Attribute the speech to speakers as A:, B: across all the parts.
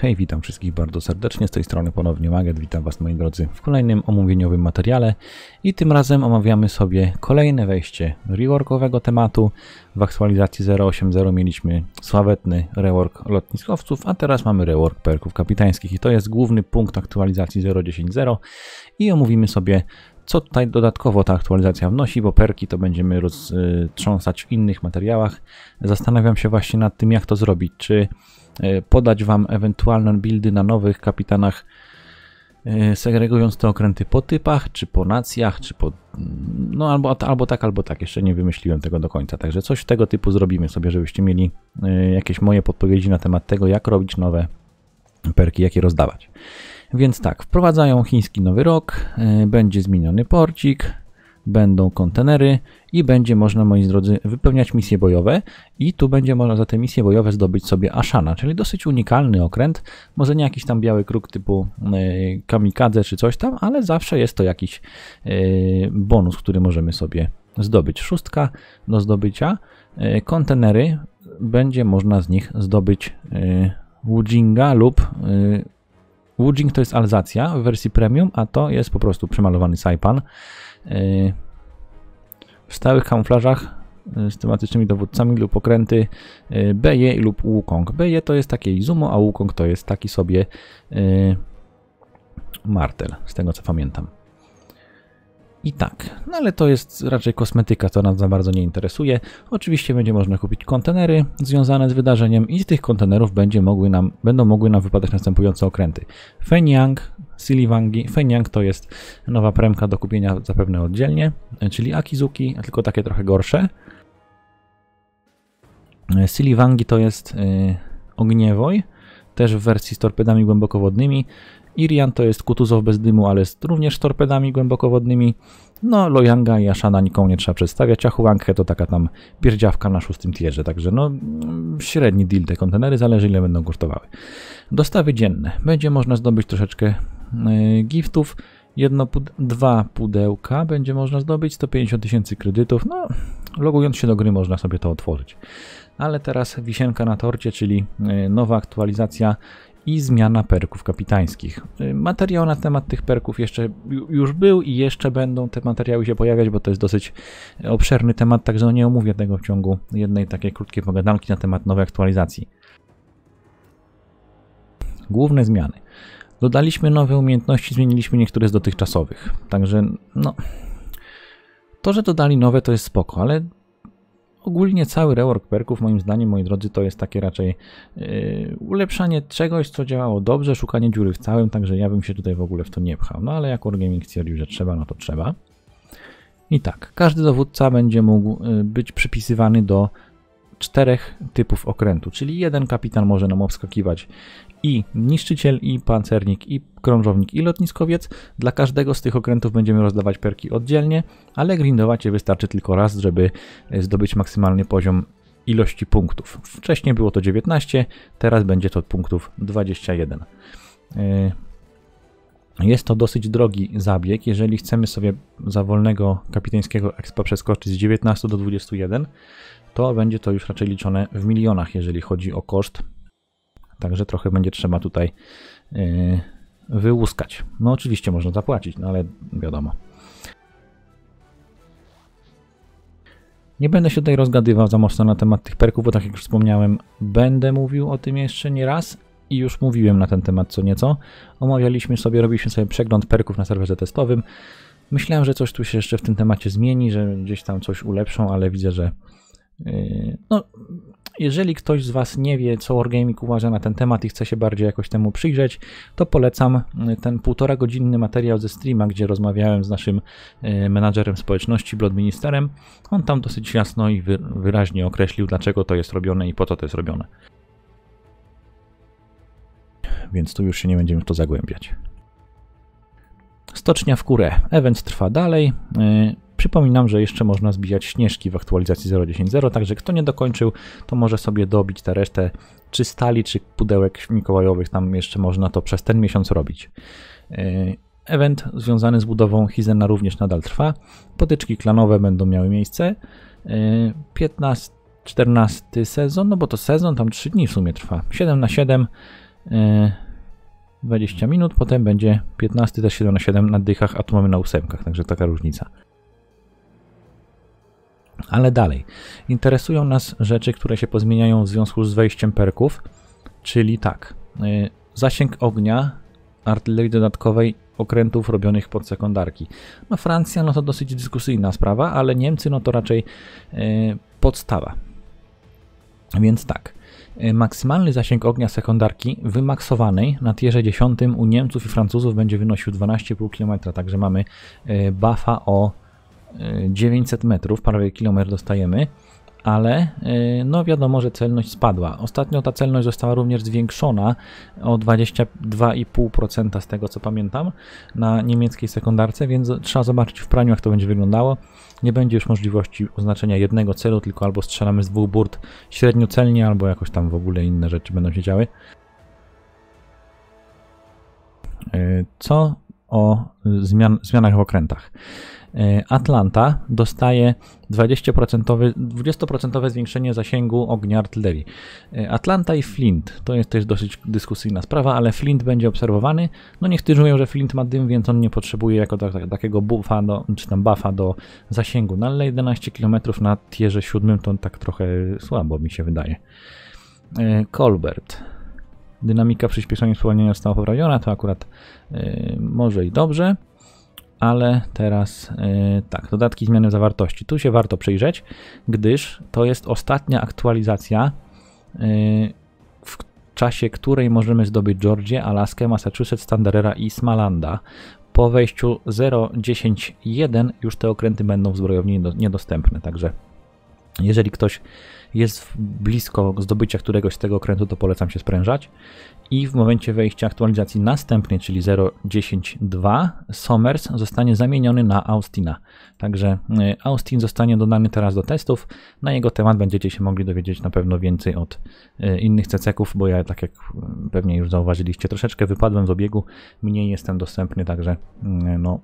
A: Hej, witam wszystkich bardzo serdecznie, z tej strony ponownie Maget, witam Was moi drodzy w kolejnym omówieniowym materiale i tym razem omawiamy sobie kolejne wejście reworkowego tematu. W aktualizacji 0.8.0 mieliśmy sławetny rework lotniskowców, a teraz mamy rework perków kapitańskich i to jest główny punkt aktualizacji 0.10.0 i omówimy sobie co tutaj dodatkowo ta aktualizacja wnosi, bo perki to będziemy roztrząsać w innych materiałach. Zastanawiam się właśnie nad tym jak to zrobić, czy E, podać Wam ewentualne buildy na nowych kapitanach, e, segregując te okręty po typach, czy po nacjach, czy po... no albo, albo tak, albo tak, jeszcze nie wymyśliłem tego do końca, także coś tego typu zrobimy sobie, żebyście mieli e, jakieś moje podpowiedzi na temat tego, jak robić nowe perki, jakie rozdawać. Więc tak, wprowadzają chiński nowy rok, będzie zmieniony porcik, będą kontenery i będzie można, moi drodzy, wypełniać misje bojowe i tu będzie można za te misje bojowe zdobyć sobie Ashana, czyli dosyć unikalny okręt, może nie jakiś tam biały kruk typu y, kamikadze czy coś tam, ale zawsze jest to jakiś y, bonus, który możemy sobie zdobyć. Szóstka do zdobycia, y, kontenery, będzie można z nich zdobyć Wujinga lub Wujing to jest Alzacja w wersji premium, a to jest po prostu przemalowany Saipan. Y, w stałych kamuflażach y, z tematycznymi dowódcami lub okręty y, BE lub Wukong. BE to jest takie Izumo, a Wukong to jest taki sobie martel, z tego co pamiętam. I tak, no ale to jest raczej kosmetyka, to nas za bardzo nie interesuje. Oczywiście będzie można kupić kontenery związane z wydarzeniem i z tych kontenerów będzie mogły nam, będą mogły nam wypadać następujące okręty. Fenyang, Siliwangi. Fenyang to jest nowa premka do kupienia zapewne oddzielnie, czyli Akizuki, tylko takie trochę gorsze. Siliwangi to jest yy, ogniewoj, też w wersji z torpedami głębokowodnymi. Irian to jest Kutuzow bez dymu, ale jest również torpedami głębokowodnymi. No, Loyanga i Ashana nikomu nie trzeba przedstawiać, a Huanghe to taka tam pierdziawka na szóstym tierze, także no średni deal te kontenery, zależy ile będą kosztowały. Dostawy dzienne. Będzie można zdobyć troszeczkę e, giftów, jedno dwa pudełka będzie można zdobyć, 150 tysięcy kredytów, no logując się do gry można sobie to otworzyć. Ale teraz wisienka na torcie, czyli e, nowa aktualizacja i zmiana perków kapitańskich. Materiał na temat tych perków jeszcze już był i jeszcze będą te materiały się pojawiać, bo to jest dosyć obszerny temat, także nie omówię tego w ciągu jednej takiej krótkiej pogadanki na temat nowej aktualizacji. Główne zmiany. Dodaliśmy nowe umiejętności, zmieniliśmy niektóre z dotychczasowych. Także no, to, że dodali nowe, to jest spoko, ale ogólnie cały rework perków, moim zdaniem, moi drodzy, to jest takie raczej yy, ulepszanie czegoś, co działało dobrze, szukanie dziury w całym, także ja bym się tutaj w ogóle w to nie pchał. No ale jak Wargaming stwierdził, że trzeba, no to trzeba. I tak, każdy dowódca będzie mógł yy, być przypisywany do czterech typów okrętu, czyli jeden kapitan może nam obskakiwać i niszczyciel, i pancernik, i krążownik, i lotniskowiec. Dla każdego z tych okrętów będziemy rozdawać perki oddzielnie, ale grindować je wystarczy tylko raz, żeby e, zdobyć maksymalny poziom ilości punktów. Wcześniej było to 19, teraz będzie to punktów 21. Jest to dosyć drogi zabieg. Jeżeli chcemy sobie za wolnego kapitańskiego expa przeskoczyć z 19 do 21, to będzie to już raczej liczone w milionach, jeżeli chodzi o koszt. Także trochę będzie trzeba tutaj yy, wyłuskać. No oczywiście można zapłacić, no ale wiadomo. Nie będę się tutaj rozgadywał za mocno na temat tych perków, bo tak jak już wspomniałem, będę mówił o tym jeszcze nie raz, i już mówiłem na ten temat co nieco. Omawialiśmy sobie, robiliśmy sobie przegląd perków na serwerze testowym. Myślałem, że coś tu się jeszcze w tym temacie zmieni, że gdzieś tam coś ulepszą, ale widzę, że yy, no, jeżeli ktoś z Was nie wie, co Wargaming uważa na ten temat i chce się bardziej jakoś temu przyjrzeć, to polecam yy, ten półtora godzinny materiał ze streama, gdzie rozmawiałem z naszym yy, menadżerem społeczności, Bloodministerem. On tam dosyć jasno i wyraźnie określił, dlaczego to jest robione i po co to jest robione więc tu już się nie będziemy w to zagłębiać. Stocznia w górę. Event trwa dalej. Y, przypominam, że jeszcze można zbijać śnieżki w aktualizacji 0.10.0, także kto nie dokończył, to może sobie dobić tę resztę czy stali, czy pudełek mikołajowych, tam jeszcze można to przez ten miesiąc robić. Y, event związany z budową Hizena również nadal trwa. Potyczki klanowe będą miały miejsce. 15, y, 14 sezon, no bo to sezon, tam 3 dni w sumie trwa. 7 na 7 20 e, minut, potem będzie 15 też 7 na 7 na dychach, a tu mamy na ósemkach, także taka różnica. Ale dalej. Interesują nas rzeczy, które się pozmieniają w związku z wejściem perków, czyli tak, e, zasięg ognia artylerii dodatkowej okrętów robionych pod sekundarki. No Francja no to dosyć dyskusyjna sprawa, ale Niemcy no to raczej e, podstawa. Więc tak, Y, maksymalny zasięg ognia sekundarki wymaksowanej na tierze 10 u Niemców i Francuzów będzie wynosił 12,5 km, także mamy y, buffa o 900 y, metrów, prawie kilometr dostajemy ale y, no wiadomo, że celność spadła. Ostatnio ta celność została również zwiększona o 22,5% z tego co pamiętam na niemieckiej sekundarce, więc trzeba zobaczyć w praniu jak to będzie wyglądało. Nie będzie już możliwości oznaczenia jednego celu, tylko albo strzelamy z dwóch burt średnio celnie, albo jakoś tam w ogóle inne rzeczy będą się działy. Y, co o zmian, zmianach w okrętach. E, Atlanta dostaje 20%, 20% zwiększenie zasięgu ognia artylerii. E, Atlanta i Flint to jest też dosyć dyskusyjna sprawa, ale Flint będzie obserwowany. No ty mówią, że Flint ma dym, więc on nie potrzebuje jako tak, tak, takiego buffa, do, czy tam buffa do zasięgu. No ale 11 km na tierze 7 to tak trochę słabo mi się wydaje. E, Colbert. Dynamika przyspieszania spłonienia została poprawiona, to akurat może i dobrze ale teraz y, tak, dodatki zmiany zawartości. Tu się warto przyjrzeć, gdyż to jest ostatnia aktualizacja, y, w czasie której możemy zdobyć Georgię, Alaskę, Massachusetts, Standerera i Smalanda. Po wejściu 0.10.1 już te okręty będą w zbrojowni niedostępne, także jeżeli ktoś jest blisko zdobycia któregoś z tego okrętu, to polecam się sprężać. I w momencie wejścia aktualizacji następnej, czyli 0.10.2, Somers zostanie zamieniony na Austina. Także e, Austin zostanie dodany teraz do testów. Na jego temat będziecie się mogli dowiedzieć na pewno więcej od e, innych ceceków, bo ja, tak jak e, pewnie już zauważyliście, troszeczkę wypadłem z obiegu, mniej jestem dostępny, także mm, no,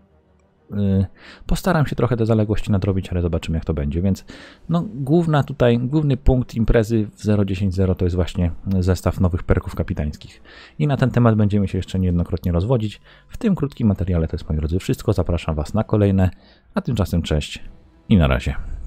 A: Y, postaram się trochę te zaległości nadrobić, ale zobaczymy jak to będzie. Więc no, główna tutaj, główny punkt imprezy w 0.10.0 to jest właśnie zestaw nowych perków kapitańskich. I na ten temat będziemy się jeszcze niejednokrotnie rozwodzić. W tym krótkim materiale to jest moi drodzy wszystko. Zapraszam Was na kolejne, a tymczasem cześć i na razie.